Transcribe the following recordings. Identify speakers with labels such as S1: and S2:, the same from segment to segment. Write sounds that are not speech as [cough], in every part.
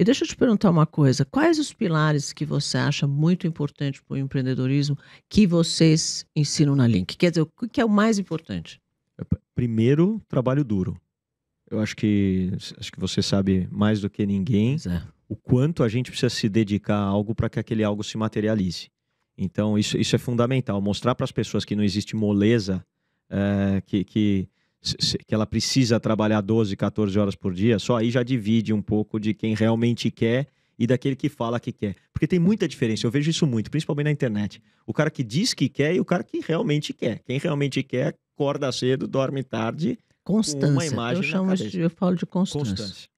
S1: E deixa eu te perguntar uma coisa: quais os pilares que você acha muito importante para o empreendedorismo que vocês ensinam na Link? Quer dizer, o que é o mais importante?
S2: É, primeiro, trabalho duro. Eu acho que acho que você sabe mais do que ninguém é. o quanto a gente precisa se dedicar a algo para que aquele algo se materialize. Então, isso, isso é fundamental. Mostrar para as pessoas que não existe moleza, é, que, que que ela precisa trabalhar 12, 14 horas por dia, só aí já divide um pouco de quem realmente quer e daquele que fala que quer. Porque tem muita diferença, eu vejo isso muito, principalmente na internet. O cara que diz que quer e o cara que realmente quer. Quem realmente quer acorda cedo, dorme tarde. Constância. Uma imagem eu, chamo de,
S1: eu falo de constância. constância.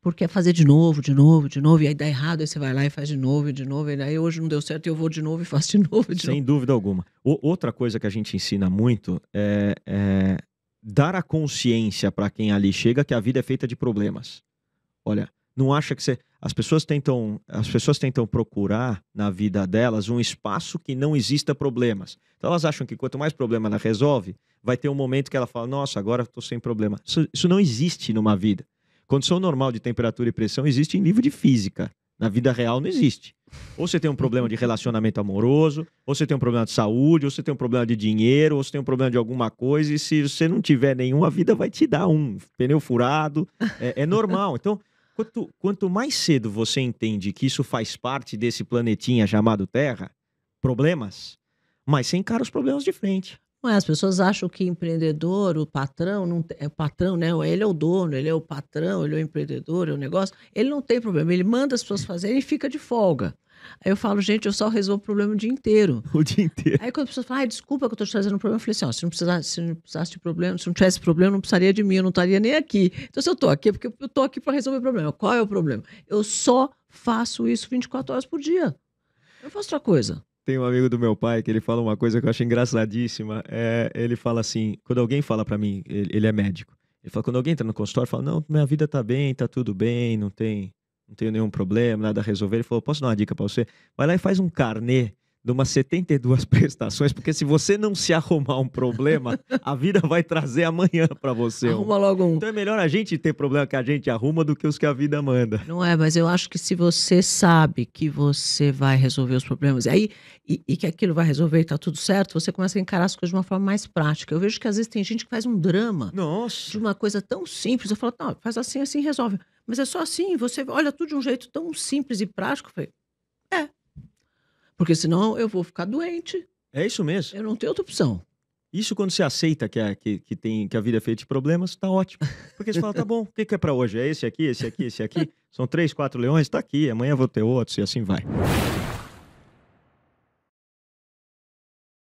S1: Porque é fazer de novo, de novo, de novo, e aí dá errado, aí você vai lá e faz de novo, e de novo, e aí hoje não deu certo, eu vou de novo e [laughs] faço de novo. De Sem novo.
S2: dúvida alguma. O, outra coisa que a gente ensina muito é, é dar a consciência para quem ali chega que a vida é feita de problemas. Olha, não acha que você. As pessoas tentam, as pessoas tentam procurar na vida delas um espaço que não exista problemas. Então elas acham que quanto mais problema ela resolve, vai ter um momento que ela fala: Nossa, agora estou sem problema. Isso, isso não existe numa vida. Condição normal de temperatura e pressão existe em livro de física. Na vida real não existe. Ou você tem um problema de relacionamento amoroso, ou você tem um problema de saúde, ou você tem um problema de dinheiro, ou você tem um problema de alguma coisa, e se você não tiver nenhum, a vida vai te dar um pneu furado. É, é normal. Então, quanto, quanto mais cedo você entende que isso faz parte desse planetinha chamado Terra, problemas, mas você encara os problemas de frente.
S1: Não é, as pessoas acham que empreendedor, o patrão, não é o patrão, né? Ele é o dono, ele é o patrão, ele é o empreendedor, é o negócio. Ele não tem problema, ele manda as pessoas fazerem e fica de folga. Aí eu falo, gente, eu só resolvo o problema o dia inteiro.
S2: [laughs] O dia inteiro.
S1: Aí quando a pessoa fala, ah, desculpa que eu estou te trazendo um problema, eu falei assim, se não, precisasse, se não precisasse de problema, se não tivesse problema, não precisaria de mim, eu não estaria nem aqui. Então se eu estou aqui, é porque eu estou aqui para resolver o problema. Qual é o problema? Eu só faço isso 24 horas por dia.
S2: Eu faço outra coisa. Tem um amigo do meu pai que ele fala uma coisa que eu acho engraçadíssima. É, ele fala assim: quando alguém fala para mim, ele, ele, é médico. Ele fala: quando alguém entra no consultório, fala: não, minha vida tá bem, tá tudo bem, não tem, não tenho nenhum problema, nada a resolver. Ele falou: posso dar uma dica para você? Vai lá e faz um carnet de umas 72 [laughs] prestações, porque se você não se arrumar um problema, a vida vai trazer amanhã para você. Arruma logo um. Então é melhor a gente ter problema que a gente arruma do que os que a vida manda. Não é,
S1: mas eu acho que se você sabe que você vai resolver os problemas aí, e, e que aquilo vai resolver e tá tudo certo, você começa a encarar as coisas de uma forma mais prática. Eu vejo que às vezes tem gente que faz um drama Nossa. de uma coisa tão simples. Eu falo, não, faz assim, assim, resolve. Mas é só assim, você olha tudo de um jeito tão simples e prático. Eu falei, porque senão eu vou ficar doente.
S2: É isso mesmo. Eu não tenho outra opção. Isso quando você aceita que a, é, que, que tem, que a vida é feita de problemas, tá ótimo. Porque você fala, tá bom, o que, que é para hoje? É esse aqui, esse aqui, esse aqui. São três, quatro leões, tá aqui, amanhã vou ter outros e assim vai.